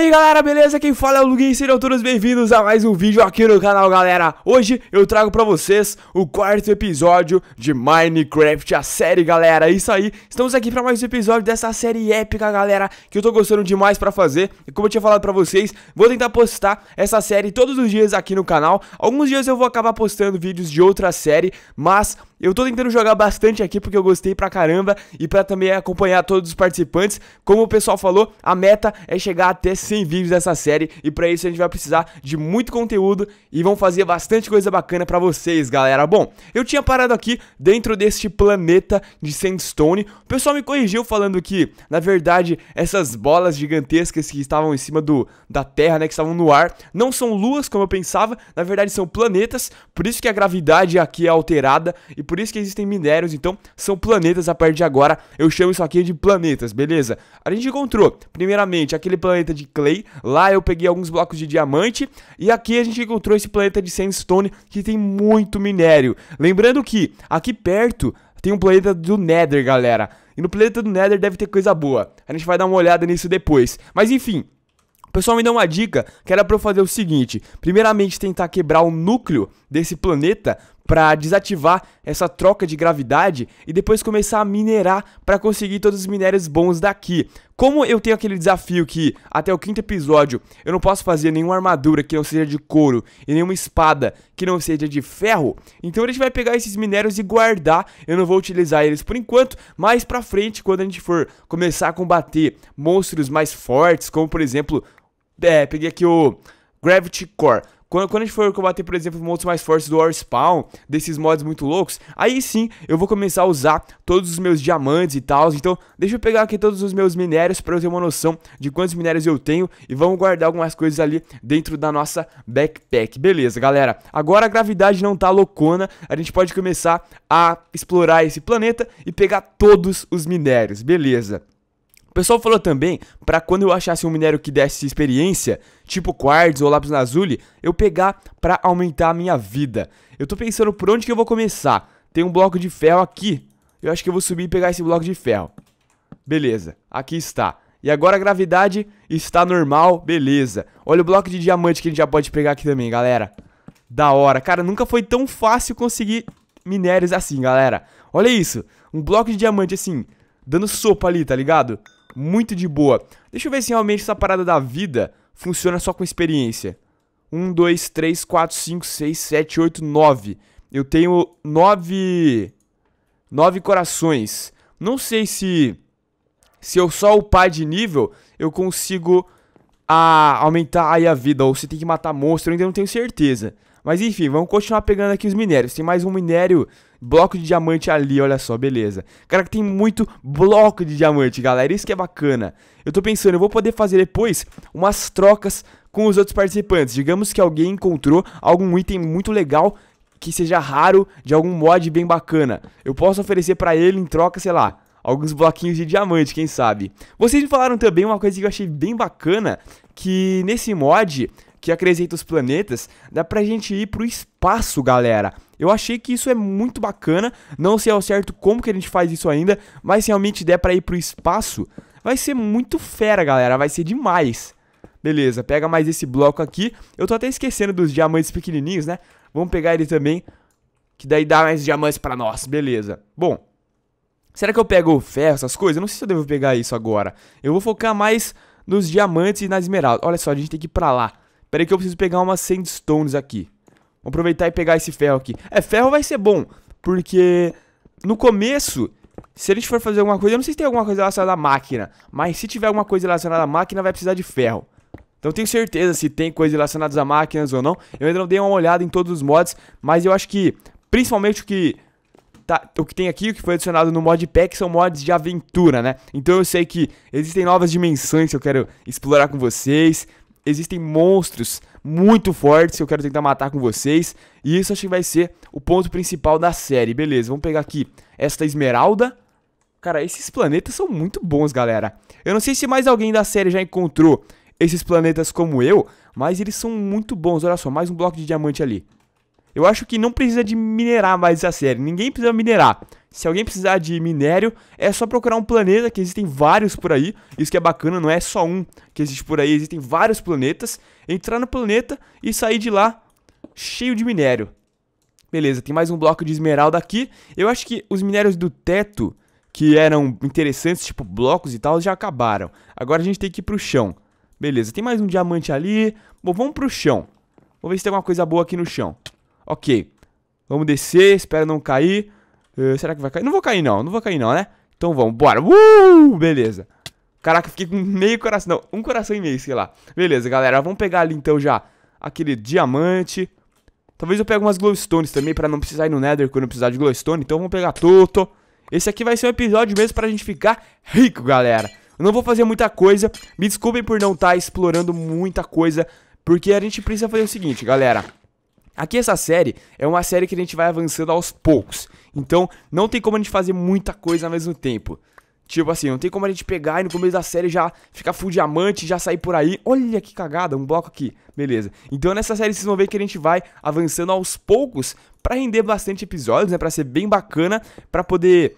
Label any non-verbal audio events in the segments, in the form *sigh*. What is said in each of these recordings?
aí galera, beleza? Quem fala é o Luguin, sejam todos bem-vindos a mais um vídeo aqui no canal galera Hoje eu trago pra vocês o quarto episódio de Minecraft, a série galera É isso aí, estamos aqui pra mais um episódio dessa série épica galera Que eu tô gostando demais pra fazer E como eu tinha falado pra vocês, vou tentar postar essa série todos os dias aqui no canal Alguns dias eu vou acabar postando vídeos de outra série, mas eu tô tentando jogar bastante aqui porque eu gostei pra caramba e pra também acompanhar todos os participantes. Como o pessoal falou, a meta é chegar até 100 vídeos dessa série e pra isso a gente vai precisar de muito conteúdo e vão fazer bastante coisa bacana pra vocês, galera. Bom, eu tinha parado aqui dentro deste planeta de Sandstone. O pessoal me corrigiu falando que, na verdade, essas bolas gigantescas que estavam em cima do da Terra, né, que estavam no ar, não são luas como eu pensava, na verdade são planetas, por isso que a gravidade aqui é alterada e por por isso que existem minérios, então são planetas a partir de agora. Eu chamo isso aqui de planetas, beleza? A gente encontrou, primeiramente, aquele planeta de clay, lá eu peguei alguns blocos de diamante, e aqui a gente encontrou esse planeta de sandstone que tem muito minério. Lembrando que aqui perto tem um planeta do Nether, galera. E no planeta do Nether deve ter coisa boa. A gente vai dar uma olhada nisso depois. Mas enfim, pessoal me deu uma dica que era pra eu fazer o seguinte: primeiramente, tentar quebrar o núcleo desse planeta para desativar essa troca de gravidade e depois começar a minerar para conseguir todos os minérios bons daqui. Como eu tenho aquele desafio que até o quinto episódio eu não posso fazer nenhuma armadura que não seja de couro e nenhuma espada que não seja de ferro, então a gente vai pegar esses minérios e guardar. Eu não vou utilizar eles por enquanto, mas para frente quando a gente for começar a combater monstros mais fortes, como por exemplo, é, peguei aqui o Gravity Core. Quando, quando a gente for combater, por exemplo, monstros mais fortes do Spawn, desses mods muito loucos, aí sim eu vou começar a usar todos os meus diamantes e tal. Então, deixa eu pegar aqui todos os meus minérios para eu ter uma noção de quantos minérios eu tenho e vamos guardar algumas coisas ali dentro da nossa backpack. Beleza, galera. Agora a gravidade não tá loucona, a gente pode começar a explorar esse planeta e pegar todos os minérios. Beleza. O pessoal falou também para quando eu achasse um minério que desse experiência, tipo quartz ou lápis lazuli, eu pegar para aumentar a minha vida. Eu tô pensando por onde que eu vou começar. Tem um bloco de ferro aqui. Eu acho que eu vou subir e pegar esse bloco de ferro. Beleza, aqui está. E agora a gravidade está normal, beleza. Olha o bloco de diamante que a gente já pode pegar aqui também, galera. Da hora. Cara, nunca foi tão fácil conseguir minérios assim, galera. Olha isso. Um bloco de diamante assim, dando sopa ali, tá ligado? muito de boa. Deixa eu ver se realmente essa parada da vida funciona só com experiência. 1, 2, 3, 4, 5, 6, 7, 8, 9. Eu tenho 9. 9 corações. Não sei se. Se eu só upar de nível, eu consigo a, ah, aumentar aí a vida. Ou se tem que matar monstro, eu ainda não tenho certeza. Mas enfim, vamos continuar pegando aqui os minérios. Tem mais um minério Bloco de diamante ali, olha só, beleza. Cara, que tem muito bloco de diamante, galera. Isso que é bacana. Eu tô pensando, eu vou poder fazer depois umas trocas com os outros participantes. Digamos que alguém encontrou algum item muito legal que seja raro de algum mod bem bacana. Eu posso oferecer para ele em troca, sei lá, alguns bloquinhos de diamante, quem sabe. Vocês me falaram também uma coisa que eu achei bem bacana, que nesse mod que acrescenta os planetas, dá pra gente ir pro espaço, galera. Eu achei que isso é muito bacana, não sei ao certo como que a gente faz isso ainda, mas se realmente der para ir pro espaço, vai ser muito fera, galera, vai ser demais. Beleza, pega mais esse bloco aqui. Eu tô até esquecendo dos diamantes pequenininhos, né? Vamos pegar ele também, que daí dá mais diamantes para nós, beleza. Bom, será que eu pego ferro, essas coisas? não sei se eu devo pegar isso agora. Eu vou focar mais nos diamantes e nas esmeraldas. Olha só, a gente tem que ir pra lá. Peraí que eu preciso pegar umas sandstones aqui. Vou aproveitar e pegar esse ferro aqui. É, ferro vai ser bom, porque no começo, se a gente for fazer alguma coisa, eu não sei se tem alguma coisa relacionada à máquina, mas se tiver alguma coisa relacionada à máquina, vai precisar de ferro. Então tenho certeza se tem coisas relacionadas a máquinas ou não. Eu ainda não dei uma olhada em todos os mods, mas eu acho que, principalmente o que Tá, o que tem aqui, o que foi adicionado no mod pack, são mods de aventura, né? Então eu sei que existem novas dimensões que eu quero explorar com vocês existem monstros muito fortes que eu quero tentar matar com vocês. E isso acho que vai ser o ponto principal da série. Beleza, vamos pegar aqui esta esmeralda. Cara, esses planetas são muito bons, galera. Eu não sei se mais alguém da série já encontrou esses planetas como eu, mas eles são muito bons. Olha só, mais um bloco de diamante ali. Eu acho que não precisa de minerar mais essa série. Ninguém precisa minerar. Se alguém precisar de minério, é só procurar um planeta, que existem vários por aí. Isso que é bacana, não é só um que existe por aí, existem vários planetas. Entrar no planeta e sair de lá cheio de minério. Beleza, tem mais um bloco de esmeralda aqui. Eu acho que os minérios do teto, que eram interessantes, tipo blocos e tal, já acabaram. Agora a gente tem que ir pro chão. Beleza, tem mais um diamante ali. Bom, vamos pro chão. Vamos ver se tem alguma coisa boa aqui no chão. Ok. Vamos descer, espero não cair. Eh, será que vai cair? Não vou cair não, não vou cair não, né? Então vamos, bora. Uh, beleza. Caraca, fiquei com meio coração, não, um coração e meio, sei lá. Beleza, galera, vamos pegar ali então já aquele diamante. Talvez eu pegue umas glowstones também pra não precisar ir no nether quando eu precisar de glowstone. Então vamos pegar tudo. Esse aqui vai ser um episódio mesmo pra gente ficar rico, galera. Eu não vou fazer muita coisa. Me desculpem por não estar tá explorando muita coisa. Porque a gente precisa fazer o seguinte, galera. Aqui essa série é uma série que a gente vai avançando aos poucos. Então, não tem como a gente fazer muita coisa ao mesmo tempo. Tipo assim, não tem como a gente pegar e no começo da série já ficar full diamante, já sair por aí. Olha que cagada, um bloco aqui. Beleza. Então é nessa série vocês vão ver que a gente vai avançando aos poucos para render bastante episódios, né? Pra ser bem bacana, para poder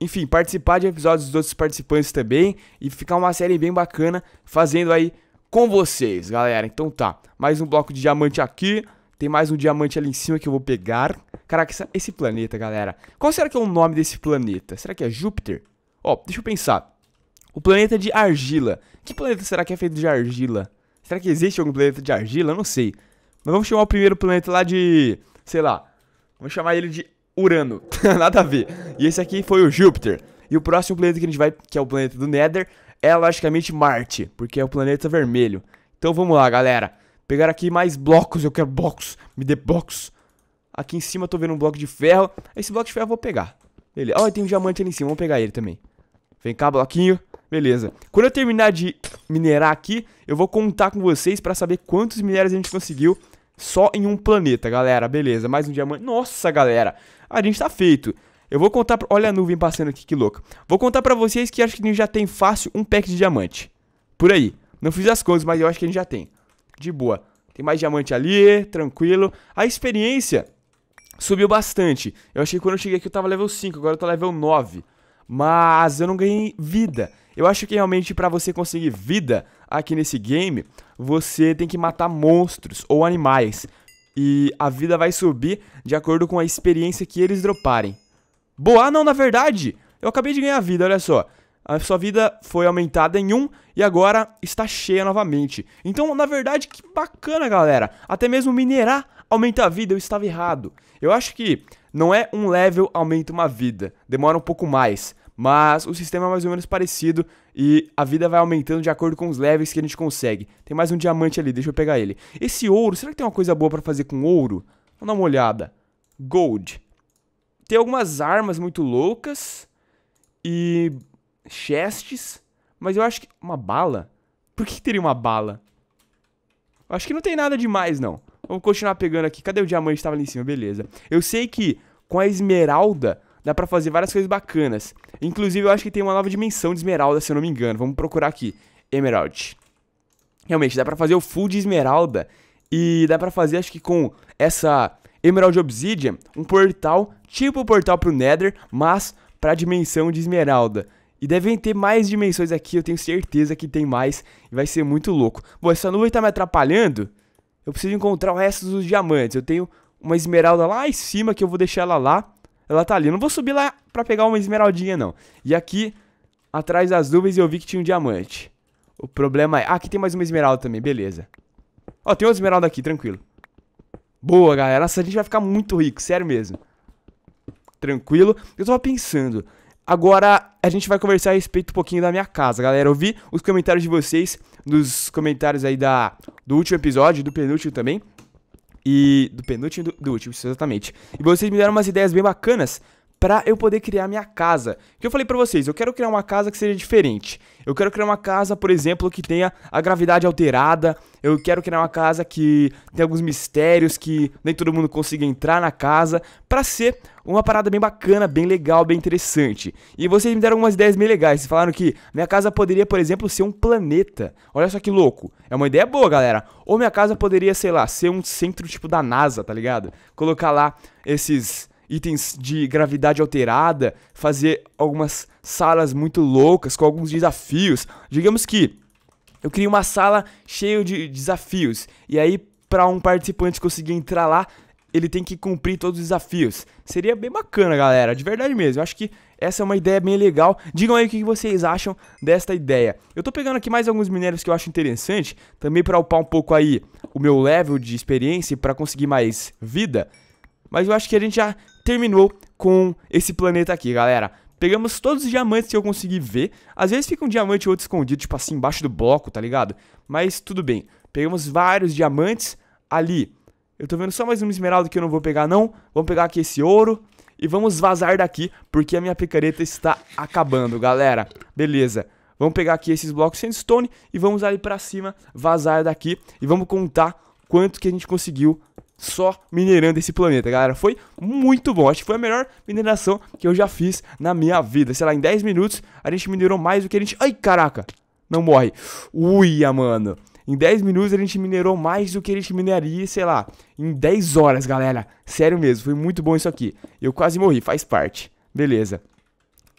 enfim, participar de episódios dos outros participantes também e ficar uma série bem bacana fazendo aí com vocês, galera. Então tá, mais um bloco de diamante aqui. Tem mais um diamante ali em cima que eu vou pegar. Caraca, esse planeta, galera. Qual será que é o nome desse planeta? Será que é Júpiter? Ó, oh, deixa eu pensar. O planeta de argila. Que planeta será que é feito de argila? Será que existe algum planeta de argila? Eu não sei. Mas vamos chamar o primeiro planeta lá de... Sei lá. Vamos chamar ele de Urano. *laughs* Nada a ver. E esse aqui foi o Júpiter. E o próximo planeta que a gente vai, que é o planeta do Nether, é logicamente Marte. Porque é o planeta vermelho. Então vamos lá, galera. Pegar aqui mais blocos, eu quero blocos. Me dê blocos. Aqui em cima eu tô vendo um bloco de ferro. Esse bloco de ferro eu vou pegar. Beleza. Ó, oh, tem um diamante ali em cima, vamos pegar ele também. Vem cá, bloquinho. Beleza. Quando eu terminar de minerar aqui, eu vou contar com vocês pra saber quantos minérios a gente conseguiu só em um planeta, galera. Beleza, mais um diamante. Nossa, galera. A gente tá feito. Eu vou contar... Pra... Olha a nuvem passando aqui, que louco. Vou contar pra vocês que acho que a gente já tem fácil um pack de diamante. Por aí. Não fiz as contas, mas eu acho que a gente já tem de boa. Tem mais diamante ali, tranquilo. A experiência subiu bastante. Eu achei que quando eu cheguei aqui eu tava level 5, agora eu tô level 9. Mas eu não ganhei vida. Eu acho que realmente para você conseguir vida aqui nesse game, você tem que matar monstros ou animais. E a vida vai subir de acordo com a experiência que eles droparem. Boa, ah, não, na verdade, eu acabei de ganhar vida, olha só a sua vida foi aumentada em 1 um, e agora está cheia novamente. Então, na verdade, que bacana, galera. Até mesmo minerar aumenta a vida, eu estava errado. Eu acho que não é um level aumenta uma vida, demora um pouco mais. Mas o sistema é mais ou menos parecido e a vida vai aumentando de acordo com os levels que a gente consegue. Tem mais um diamante ali, deixa eu pegar ele. Esse ouro, será que tem uma coisa boa para fazer com ouro? Vamos dar uma olhada. Gold. Tem algumas armas muito loucas e chests, mas eu acho que... Uma bala? Por que teria uma bala? Eu acho que não tem nada demais, não. Vamos continuar pegando aqui. Cadê o diamante? Estava ali em cima, beleza. Eu sei que com a esmeralda dá pra fazer várias coisas bacanas. Inclusive, eu acho que tem uma nova dimensão de esmeralda, se eu não me engano. Vamos procurar aqui. Emerald. Realmente, dá pra fazer o full de esmeralda. E dá pra fazer, acho que com essa Emerald Obsidian, um portal, tipo o portal pro Nether, mas pra dimensão de esmeralda. E devem ter mais dimensões aqui, eu tenho certeza que tem mais. E vai ser muito louco. Bom, essa nuvem tá me atrapalhando. Eu preciso encontrar o resto dos diamantes. Eu tenho uma esmeralda lá em cima que eu vou deixar ela lá. Ela tá ali. Eu não vou subir lá pra pegar uma esmeraldinha, não. E aqui, atrás das nuvens, eu vi que tinha um diamante. O problema é... Ah, aqui tem mais uma esmeralda também, beleza. Ó, tem outra esmeralda aqui, tranquilo. Boa, galera. Nossa, a gente vai ficar muito rico, sério mesmo. Tranquilo. Eu tava pensando... Agora a gente vai conversar a respeito um pouquinho da minha casa, galera. Eu vi os comentários de vocês, dos comentários aí da, do último episódio, do penúltimo também. E do penúltimo do, do último, exatamente. E vocês me deram umas ideias bem bacanas para eu poder criar minha casa. Que eu falei para vocês, eu quero criar uma casa que seja diferente. Eu quero criar uma casa, por exemplo, que tenha a gravidade alterada. Eu quero criar uma casa que tenha alguns mistérios que nem todo mundo consiga entrar na casa, para ser uma parada bem bacana, bem legal, bem interessante. E vocês me deram umas ideias bem legais. Vocês falaram que minha casa poderia, por exemplo, ser um planeta. Olha só que louco. É uma ideia boa, galera. Ou minha casa poderia, sei lá, ser um centro tipo da NASA, tá ligado? Colocar lá esses itens de gravidade alterada, fazer algumas salas muito loucas com alguns desafios. Digamos que eu queria uma sala cheia de desafios. E aí para um participante conseguir entrar lá, ele tem que cumprir todos os desafios. Seria bem bacana, galera, de verdade mesmo. Eu acho que essa é uma ideia bem legal. Digam aí o que vocês acham desta ideia. Eu tô pegando aqui mais alguns minérios que eu acho interessante, também para upar um pouco aí o meu level de experiência para conseguir mais vida. Mas eu acho que a gente já terminou com esse planeta aqui, galera. Pegamos todos os diamantes que eu consegui ver. Às vezes fica um diamante ou outro escondido, tipo assim, embaixo do bloco, tá ligado? Mas tudo bem. Pegamos vários diamantes ali eu tô vendo só mais uma esmeralda que eu não vou pegar, não. Vamos pegar aqui esse ouro. E vamos vazar daqui, porque a minha picareta está acabando, galera. Beleza. Vamos pegar aqui esses blocos stone e vamos ali pra cima, vazar daqui. E vamos contar quanto que a gente conseguiu só minerando esse planeta, galera. Foi muito bom. Acho que foi a melhor mineração que eu já fiz na minha vida. Sei lá, em 10 minutos a gente minerou mais do que a gente... Ai, caraca! Não morre. Uia, mano. Em 10 minutos a gente minerou mais do que a gente mineraria, sei lá, em 10 horas, galera. Sério mesmo, foi muito bom isso aqui. Eu quase morri, faz parte. Beleza.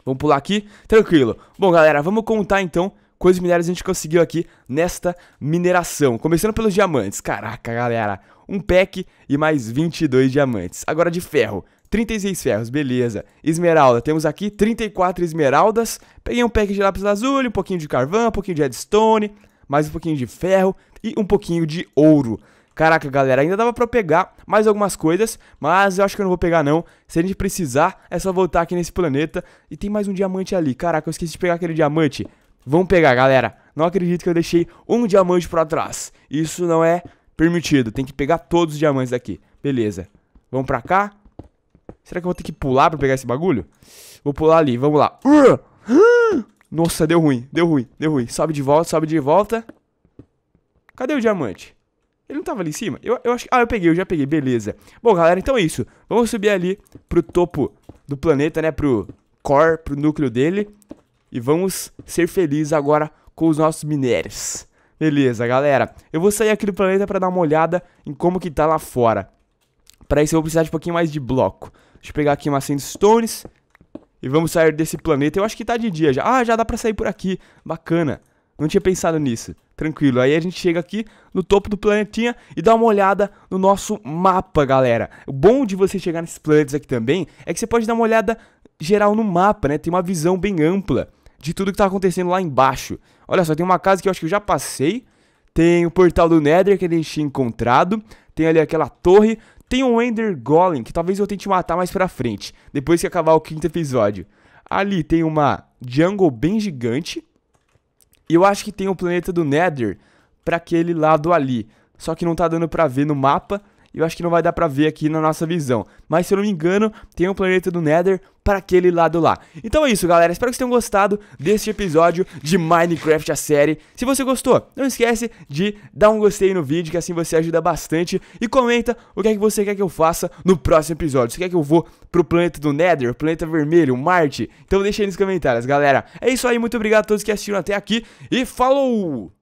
Vamos pular aqui? Tranquilo. Bom, galera, vamos contar então quantos minérios a gente conseguiu aqui nesta mineração. Começando pelos diamantes. Caraca, galera. Um pack e mais 22 diamantes. Agora de ferro. 36 ferros, beleza. Esmeralda, temos aqui 34 esmeraldas. Peguei um pack de lápis azul, um pouquinho de carvão, um pouquinho de redstone, mais um pouquinho de ferro e um pouquinho de ouro. Caraca, galera, ainda dava pra pegar mais algumas coisas, mas eu acho que eu não vou pegar não. Se a gente precisar, é só voltar aqui nesse planeta. E tem mais um diamante ali. Caraca, eu esqueci de pegar aquele diamante. Vamos pegar, galera. Não acredito que eu deixei um diamante pra trás. Isso não é permitido. Tem que pegar todos os diamantes daqui. Beleza. Vamos pra cá. Será que eu vou ter que pular pra pegar esse bagulho? Vou pular ali, vamos lá. Uh! Nossa, deu ruim, deu ruim, deu ruim. Sobe de volta, sobe de volta. Cadê o diamante? Ele não tava ali em cima? Eu, eu acho que... Ah, eu peguei, eu já peguei, beleza. Bom, galera, então é isso. Vamos subir ali pro topo do planeta, né? Pro core, pro núcleo dele. E vamos ser felizes agora com os nossos minérios. Beleza, galera. Eu vou sair aqui do planeta pra dar uma olhada em como que tá lá fora. Pra isso eu vou precisar de um pouquinho mais de bloco. Deixa eu pegar aqui uma sandstones e vamos sair desse planeta. Eu acho que tá de dia já. Ah, já dá pra sair por aqui. Bacana. Não tinha pensado nisso. Tranquilo. Aí a gente chega aqui no topo do planetinha e dá uma olhada no nosso mapa, galera. O bom de você chegar nesses planetas aqui também é que você pode dar uma olhada geral no mapa, né? Tem uma visão bem ampla de tudo que tá acontecendo lá embaixo. Olha só, tem uma casa que eu acho que eu já passei. Tem o portal do Nether que a gente tinha encontrado. Tem ali aquela torre. Tem um Ender Golem, que talvez eu tente matar mais pra frente, depois que acabar o quinto episódio. Ali tem uma jungle bem gigante. E eu acho que tem o planeta do Nether pra aquele lado ali. Só que não tá dando pra ver no mapa. e Eu acho que não vai dar pra ver aqui na nossa visão. Mas se eu não me engano, tem o planeta do Nether para aquele lado lá. Então é isso, galera. Espero que vocês tenham gostado deste episódio de Minecraft a série. Se você gostou, não esquece de dar um gostei no vídeo, que assim você ajuda bastante. E comenta o que é que você quer que eu faça no próximo episódio. Você quer que eu vou pro planeta do Nether, planeta vermelho, Marte? Então deixa aí nos comentários, galera. É isso aí, muito obrigado a todos que assistiram até aqui e falou!